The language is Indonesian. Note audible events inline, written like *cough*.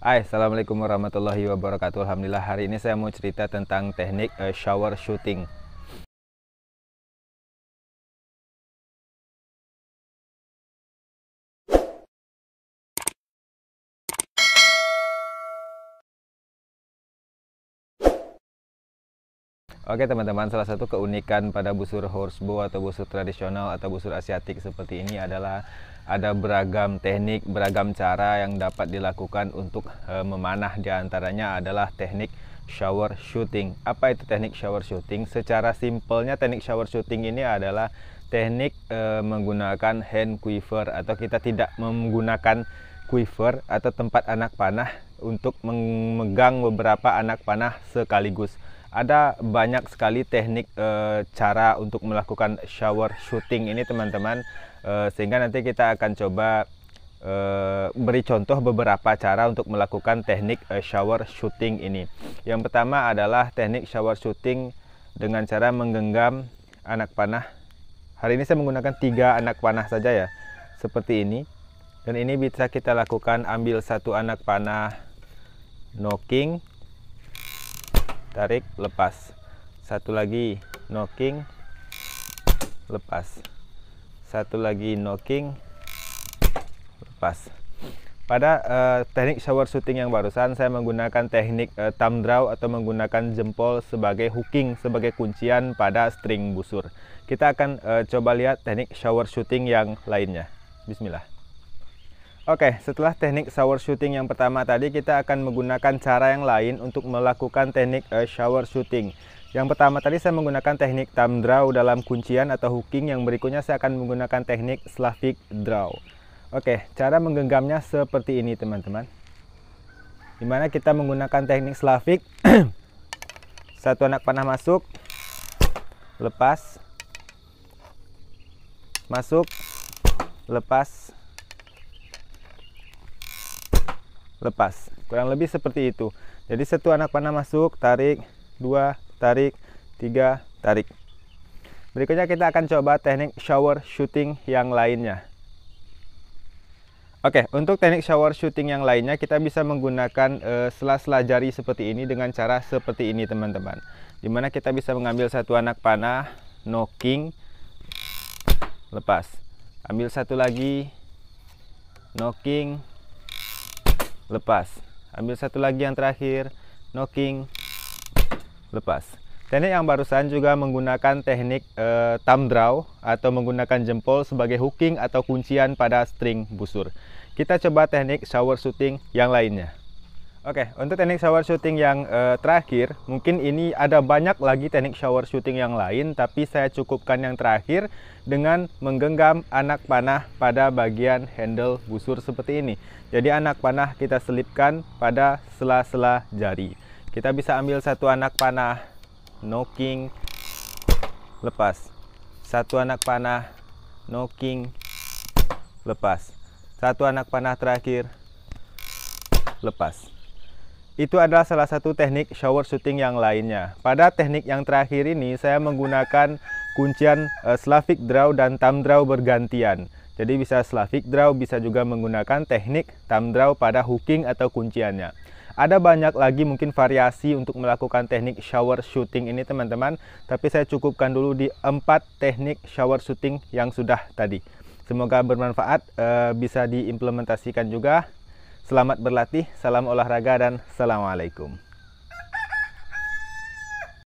Hai, Assalamualaikum warahmatullahi wabarakatuh Alhamdulillah hari ini saya mau cerita tentang teknik uh, shower shooting Oke teman-teman, salah satu keunikan pada busur horsebow atau busur tradisional atau busur asiatik seperti ini adalah ada beragam teknik, beragam cara yang dapat dilakukan untuk e, memanah di antaranya adalah teknik shower shooting. Apa itu teknik shower shooting? Secara simpelnya teknik shower shooting ini adalah teknik e, menggunakan hand quiver atau kita tidak menggunakan quiver atau tempat anak panah untuk memegang beberapa anak panah sekaligus ada banyak sekali teknik e, cara untuk melakukan shower shooting ini teman-teman e, sehingga nanti kita akan coba e, beri contoh beberapa cara untuk melakukan teknik e, shower shooting ini yang pertama adalah teknik shower shooting dengan cara menggenggam anak panah hari ini saya menggunakan tiga anak panah saja ya seperti ini dan ini bisa kita lakukan ambil satu anak panah knocking tarik lepas satu lagi knocking lepas satu lagi knocking lepas pada uh, teknik shower shooting yang barusan saya menggunakan teknik uh, thumb draw atau menggunakan jempol sebagai hooking sebagai kuncian pada string busur kita akan uh, coba lihat teknik shower shooting yang lainnya bismillah Oke, setelah teknik shower shooting yang pertama tadi, kita akan menggunakan cara yang lain untuk melakukan teknik uh, shower shooting. Yang pertama tadi saya menggunakan teknik thumb draw dalam kuncian atau hooking, yang berikutnya saya akan menggunakan teknik Slavic draw. Oke, cara menggenggamnya seperti ini teman-teman. Dimana kita menggunakan teknik Slavic, *clears throat* satu anak panah masuk, lepas, masuk, lepas, lepas kurang lebih seperti itu jadi satu anak panah masuk tarik dua tarik tiga tarik berikutnya kita akan coba teknik shower shooting yang lainnya Oke, untuk teknik shower shooting yang lainnya kita bisa menggunakan eh, sela-sela uh, jari seperti ini dengan cara seperti ini teman-teman. Dimana kita bisa mengambil satu anak panah, knocking, lepas. Ambil satu lagi, knocking, lepas ambil satu lagi yang terakhir knocking lepas teknik yang barusan juga menggunakan teknik e, thumb draw atau menggunakan jempol sebagai hooking atau kuncian pada string busur kita coba teknik shower shooting yang lainnya Oke, okay, untuk teknik shower shooting yang uh, terakhir, mungkin ini ada banyak lagi teknik shower shooting yang lain, tapi saya cukupkan yang terakhir dengan menggenggam anak panah pada bagian handle busur seperti ini. Jadi anak panah kita selipkan pada sela-sela jari. Kita bisa ambil satu anak panah, knocking, lepas. Satu anak panah, knocking, lepas. Satu anak panah terakhir, lepas. Itu adalah salah satu teknik shower shooting yang lainnya. Pada teknik yang terakhir ini, saya menggunakan kuncian uh, Slavic draw dan thumb draw bergantian. Jadi bisa Slavic draw, bisa juga menggunakan teknik thumb draw pada hooking atau kunciannya. Ada banyak lagi mungkin variasi untuk melakukan teknik shower shooting ini teman-teman, tapi saya cukupkan dulu di empat teknik shower shooting yang sudah tadi. Semoga bermanfaat, uh, bisa diimplementasikan juga. Selamat berlatih, salam olahraga dan Assalamualaikum.